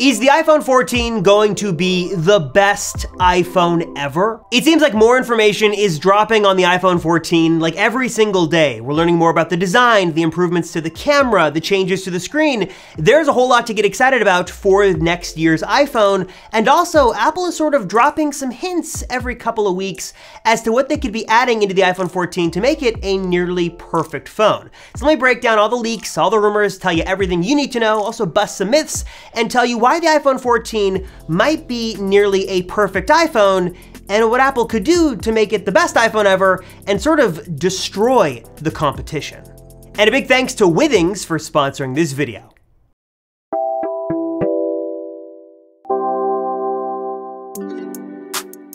Is the iPhone 14 going to be the best iPhone ever? It seems like more information is dropping on the iPhone 14 like every single day. We're learning more about the design, the improvements to the camera, the changes to the screen. There's a whole lot to get excited about for next year's iPhone. And also, Apple is sort of dropping some hints every couple of weeks as to what they could be adding into the iPhone 14 to make it a nearly perfect phone. So let me break down all the leaks, all the rumors, tell you everything you need to know, also bust some myths, and tell you why why the iPhone 14 might be nearly a perfect iPhone and what Apple could do to make it the best iPhone ever and sort of destroy the competition. And a big thanks to Withings for sponsoring this video.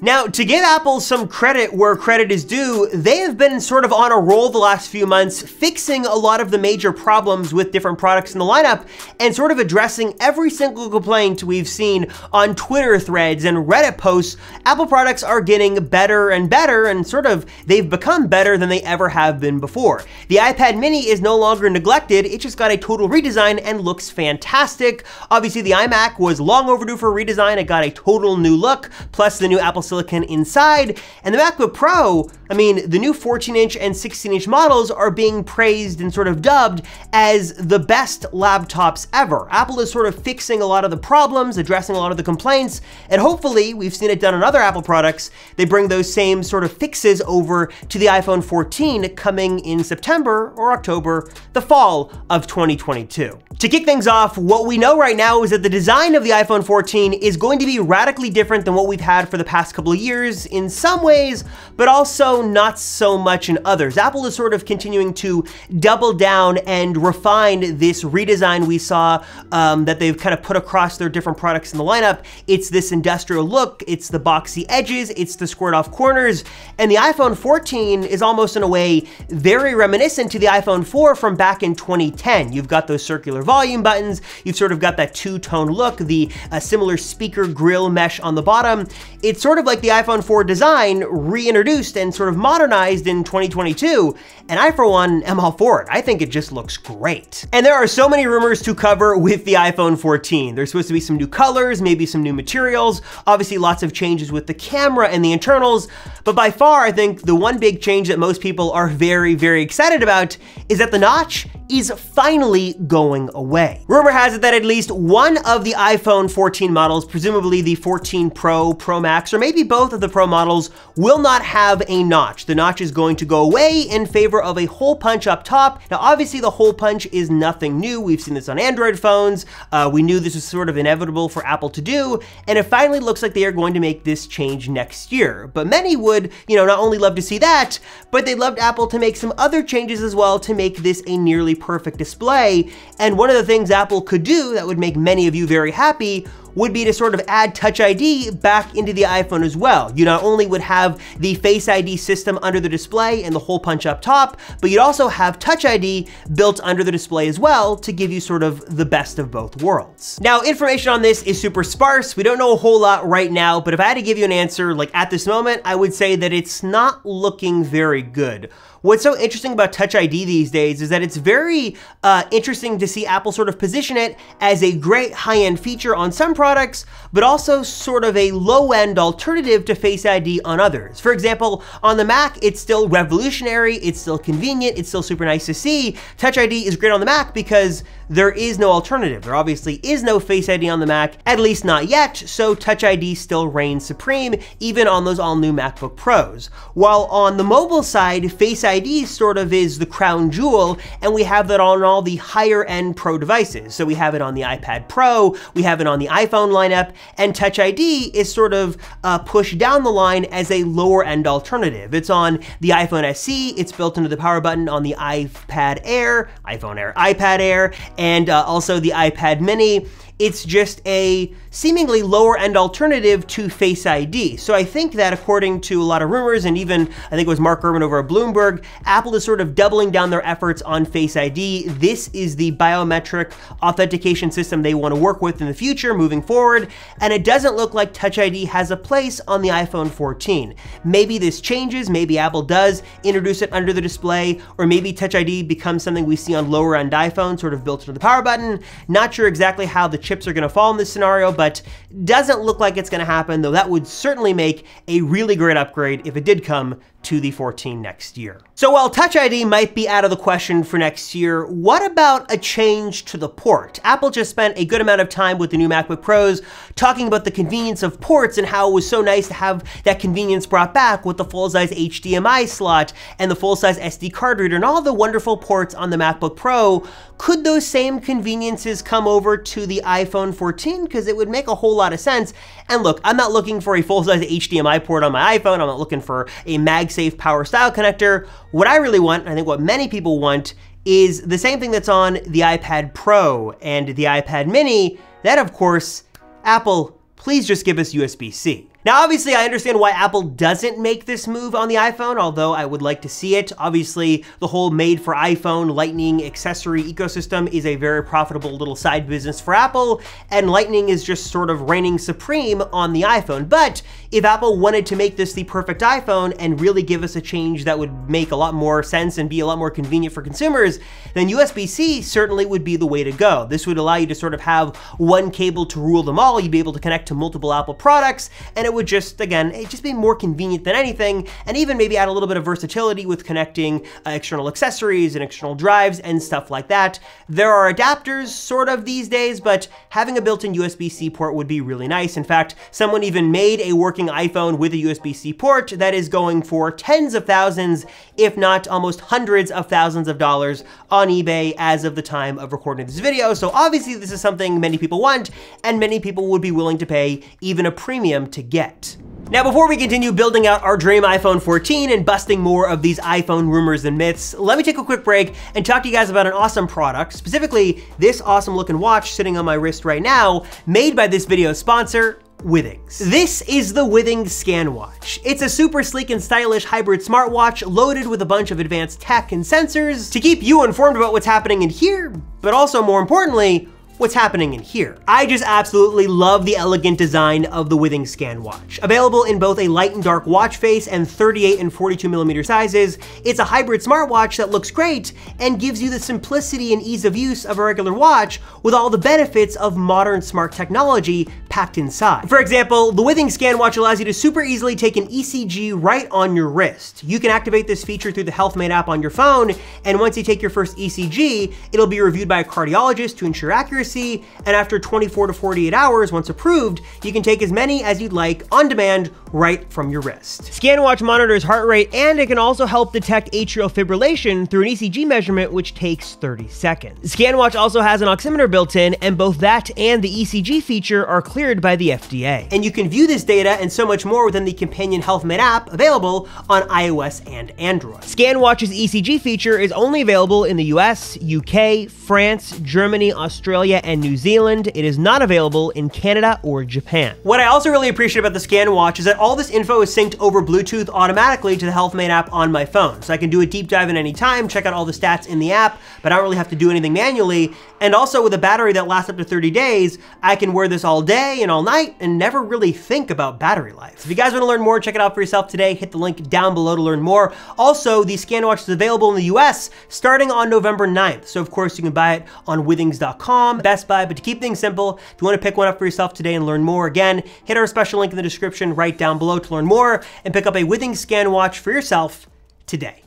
Now, to give Apple some credit where credit is due, they have been sort of on a roll the last few months, fixing a lot of the major problems with different products in the lineup, and sort of addressing every single complaint we've seen on Twitter threads and Reddit posts. Apple products are getting better and better, and sort of they've become better than they ever have been before. The iPad mini is no longer neglected, it just got a total redesign and looks fantastic. Obviously, the iMac was long overdue for a redesign, it got a total new look, plus the new Apple silicon inside, and the MacBook Pro I mean, the new 14-inch and 16-inch models are being praised and sort of dubbed as the best laptops ever. Apple is sort of fixing a lot of the problems, addressing a lot of the complaints, and hopefully, we've seen it done on other Apple products, they bring those same sort of fixes over to the iPhone 14 coming in September or October, the fall of 2022. To kick things off, what we know right now is that the design of the iPhone 14 is going to be radically different than what we've had for the past couple of years in some ways, but also not so much in others. Apple is sort of continuing to double down and refine this redesign we saw um, that they've kind of put across their different products in the lineup. It's this industrial look, it's the boxy edges, it's the squared off corners, and the iPhone 14 is almost in a way very reminiscent to the iPhone 4 from back in 2010. You've got those circular volume buttons, you've sort of got that two-tone look, the uh, similar speaker grill mesh on the bottom. It's sort of like the iPhone 4 design reintroduced and sort sort of modernized in 2022, and I for one am all for it. I think it just looks great. And there are so many rumors to cover with the iPhone 14. There's supposed to be some new colors, maybe some new materials, obviously lots of changes with the camera and the internals, but by far I think the one big change that most people are very, very excited about is that the notch is finally going away. Rumor has it that at least one of the iPhone 14 models, presumably the 14 Pro, Pro Max, or maybe both of the Pro models, will not have a notch. The notch is going to go away in favor of a hole punch up top. Now, obviously the hole punch is nothing new. We've seen this on Android phones. Uh, we knew this was sort of inevitable for Apple to do, and it finally looks like they are going to make this change next year. But many would, you know, not only love to see that, but they loved Apple to make some other changes as well to make this a nearly perfect display. And one of the things Apple could do that would make many of you very happy would be to sort of add Touch ID back into the iPhone as well. You not only would have the Face ID system under the display and the hole punch up top, but you'd also have Touch ID built under the display as well to give you sort of the best of both worlds. Now, information on this is super sparse. We don't know a whole lot right now, but if I had to give you an answer, like at this moment, I would say that it's not looking very good. What's so interesting about Touch ID these days is that it's very uh, interesting to see Apple sort of position it as a great high-end feature on some products, but also sort of a low-end alternative to Face ID on others. For example, on the Mac, it's still revolutionary, it's still convenient, it's still super nice to see. Touch ID is great on the Mac because there is no alternative. There obviously is no Face ID on the Mac, at least not yet, so Touch ID still reigns supreme, even on those all-new MacBook Pros. While on the mobile side, Face ID sort of is the crown jewel, and we have that on all the higher-end Pro devices. So we have it on the iPad Pro, we have it on the iPhone lineup, and Touch ID is sort of uh, pushed down the line as a lower-end alternative. It's on the iPhone SE, it's built into the power button on the iPad Air, iPhone Air, iPad Air, and uh, also the iPad mini it's just a seemingly lower end alternative to Face ID. So I think that according to a lot of rumors, and even I think it was Mark Gurman over at Bloomberg, Apple is sort of doubling down their efforts on Face ID. This is the biometric authentication system they want to work with in the future moving forward. And it doesn't look like Touch ID has a place on the iPhone 14. Maybe this changes, maybe Apple does introduce it under the display, or maybe Touch ID becomes something we see on lower end iPhones, sort of built into the power button. Not sure exactly how the chips are gonna fall in this scenario, but doesn't look like it's gonna happen, though that would certainly make a really great upgrade if it did come to the 14 next year. So while Touch ID might be out of the question for next year, what about a change to the port? Apple just spent a good amount of time with the new MacBook Pros talking about the convenience of ports and how it was so nice to have that convenience brought back with the full-size HDMI slot and the full-size SD card reader and all the wonderful ports on the MacBook Pro. Could those same conveniences come over to the iPhone 14? Because it would make a whole lot of sense. And look, I'm not looking for a full-size HDMI port on my iPhone. I'm not looking for a mag MagSafe power style connector. What I really want, and I think what many people want, is the same thing that's on the iPad Pro and the iPad Mini. That, of course, Apple, please just give us USB-C. Now, obviously, I understand why Apple doesn't make this move on the iPhone, although I would like to see it. Obviously, the whole made for iPhone lightning accessory ecosystem is a very profitable little side business for Apple, and lightning is just sort of reigning supreme on the iPhone. But if Apple wanted to make this the perfect iPhone and really give us a change that would make a lot more sense and be a lot more convenient for consumers, then USB-C certainly would be the way to go. This would allow you to sort of have one cable to rule them all. You'd be able to connect to multiple Apple products, and it would just, again, it eh, just be more convenient than anything, and even maybe add a little bit of versatility with connecting uh, external accessories and external drives and stuff like that. There are adapters, sort of, these days, but having a built-in USB-C port would be really nice. In fact, someone even made a working iPhone with a USB-C port that is going for tens of thousands, if not almost hundreds of thousands of dollars on eBay as of the time of recording this video. So obviously this is something many people want and many people would be willing to pay even a premium to get yet. Now, before we continue building out our dream iPhone 14 and busting more of these iPhone rumors and myths, let me take a quick break and talk to you guys about an awesome product, specifically this awesome looking watch sitting on my wrist right now, made by this video sponsor, Withings. This is the Withings ScanWatch. It's a super sleek and stylish hybrid smartwatch loaded with a bunch of advanced tech and sensors to keep you informed about what's happening in here, but also more importantly, what's happening in here. I just absolutely love the elegant design of the Withings Scan watch. Available in both a light and dark watch face and 38 and 42 millimeter sizes, it's a hybrid smartwatch that looks great and gives you the simplicity and ease of use of a regular watch with all the benefits of modern smart technology packed inside. For example, the Withings Scan Watch allows you to super easily take an ECG right on your wrist. You can activate this feature through the HealthMate app on your phone, and once you take your first ECG, it'll be reviewed by a cardiologist to ensure accuracy, and after 24 to 48 hours, once approved, you can take as many as you'd like on demand right from your wrist. ScanWatch monitors heart rate, and it can also help detect atrial fibrillation through an ECG measurement, which takes 30 seconds. ScanWatch also has an oximeter built in, and both that and the ECG feature are clear cleared by the FDA. And you can view this data and so much more within the companion HealthMed app available on iOS and Android. ScanWatch's ECG feature is only available in the US, UK, France, Germany, Australia, and New Zealand. It is not available in Canada or Japan. What I also really appreciate about the ScanWatch is that all this info is synced over Bluetooth automatically to the HealthMate app on my phone. So I can do a deep dive at any time, check out all the stats in the app, but I don't really have to do anything manually. And also with a battery that lasts up to 30 days, I can wear this all day day and all night and never really think about battery life. If you guys want to learn more, check it out for yourself today. Hit the link down below to learn more. Also, the ScanWatch is available in the US starting on November 9th. So of course you can buy it on withings.com, Best Buy, but to keep things simple, if you want to pick one up for yourself today and learn more again, hit our special link in the description right down below to learn more and pick up a Withings ScanWatch for yourself today.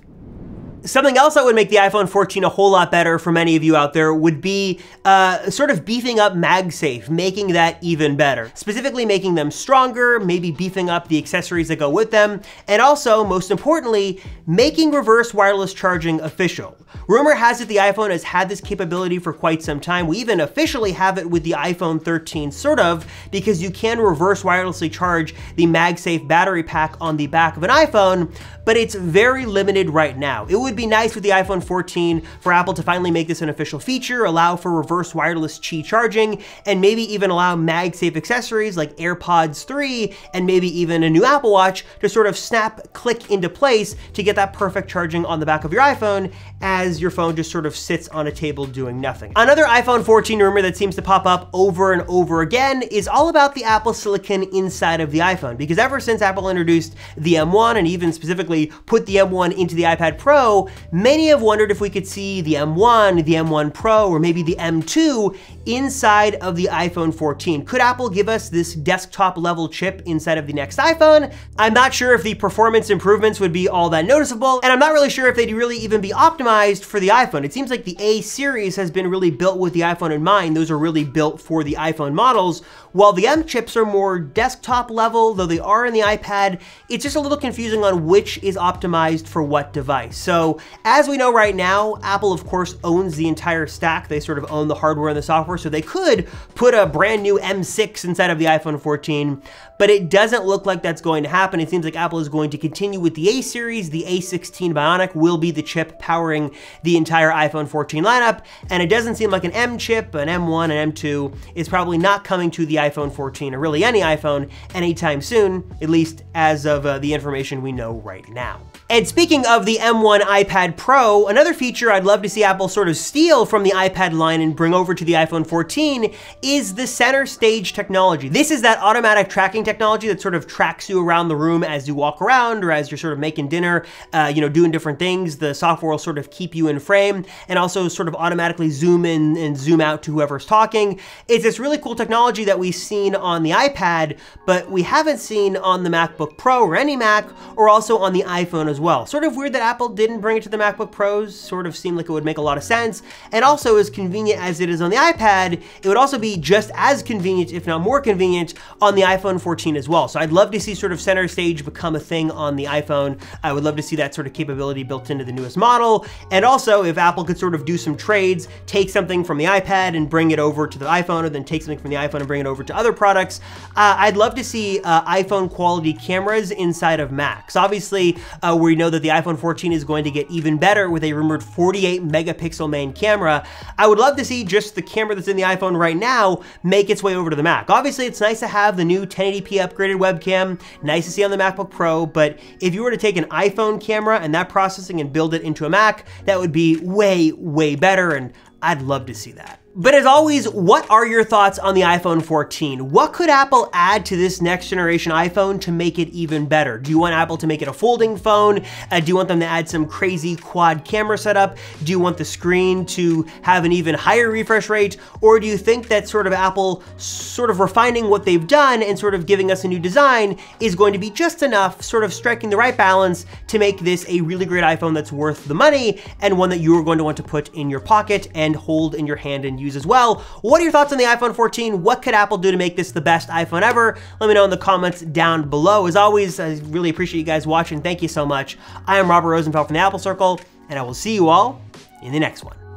Something else that would make the iPhone 14 a whole lot better for many of you out there would be uh, sort of beefing up MagSafe, making that even better. Specifically making them stronger, maybe beefing up the accessories that go with them, and also, most importantly, making reverse wireless charging official. Rumor has it the iPhone has had this capability for quite some time. We even officially have it with the iPhone 13, sort of, because you can reverse wirelessly charge the MagSafe battery pack on the back of an iPhone, but it's very limited right now. It would be nice with the iPhone 14 for Apple to finally make this an official feature, allow for reverse wireless Qi charging, and maybe even allow MagSafe accessories like AirPods 3 and maybe even a new Apple Watch to sort of snap click into place to get that perfect charging on the back of your iPhone as your phone just sort of sits on a table doing nothing. Another iPhone 14 rumor that seems to pop up over and over again is all about the Apple Silicon inside of the iPhone because ever since Apple introduced the M1 and even specifically put the M1 into the iPad Pro, many have wondered if we could see the M1, the M1 Pro, or maybe the M2 inside of the iPhone 14. Could Apple give us this desktop level chip inside of the next iPhone? I'm not sure if the performance improvements would be all that noticeable, and I'm not really sure if they'd really even be optimized for the iPhone. It seems like the A series has been really built with the iPhone in mind. Those are really built for the iPhone models, while the M chips are more desktop level, though they are in the iPad. It's just a little confusing on which is optimized for what device. So as we know right now, Apple of course owns the entire stack. They sort of own the hardware and the software, so they could put a brand new M6 inside of the iPhone 14, but it doesn't look like that's going to happen. It seems like Apple is going to continue with the A series. The A16 Bionic will be the chip powering the entire iPhone 14 lineup, and it doesn't seem like an M chip, an M1, an M2 is probably not coming to the iPhone 14 or really any iPhone anytime soon, at least as of uh, the information we know right now. And speaking of the M1 iPad Pro, another feature I'd love to see Apple sort of steal from the iPad line and bring over to the iPhone 14 is the center stage technology. This is that automatic tracking technology that sort of tracks you around the room as you walk around or as you're sort of making dinner, uh, you know, doing different things. The software will sort of keep you in frame and also sort of automatically zoom in and zoom out to whoever's talking. It's this really cool technology that we've seen on the iPad, but we haven't seen on the MacBook Pro or any Mac or also on the iPhone as as well. Sort of weird that Apple didn't bring it to the MacBook Pros, sort of seemed like it would make a lot of sense, and also as convenient as it is on the iPad, it would also be just as convenient, if not more convenient, on the iPhone 14 as well. So I'd love to see sort of center stage become a thing on the iPhone. I would love to see that sort of capability built into the newest model, and also if Apple could sort of do some trades, take something from the iPad and bring it over to the iPhone, or then take something from the iPhone and bring it over to other products, uh, I'd love to see uh, iPhone quality cameras inside of Macs. Obviously, uh, we're we know that the iPhone 14 is going to get even better with a rumored 48 megapixel main camera, I would love to see just the camera that's in the iPhone right now make its way over to the Mac. Obviously, it's nice to have the new 1080p upgraded webcam, nice to see on the MacBook Pro, but if you were to take an iPhone camera and that processing and build it into a Mac, that would be way, way better, and I'd love to see that. But as always, what are your thoughts on the iPhone 14? What could Apple add to this next generation iPhone to make it even better? Do you want Apple to make it a folding phone? Uh, do you want them to add some crazy quad camera setup? Do you want the screen to have an even higher refresh rate? Or do you think that sort of Apple sort of refining what they've done and sort of giving us a new design is going to be just enough, sort of striking the right balance to make this a really great iPhone that's worth the money and one that you are going to want to put in your pocket and hold in your hand and use as well. What are your thoughts on the iPhone 14? What could Apple do to make this the best iPhone ever? Let me know in the comments down below. As always, I really appreciate you guys watching. Thank you so much. I am Robert Rosenfeld from the Apple Circle, and I will see you all in the next one.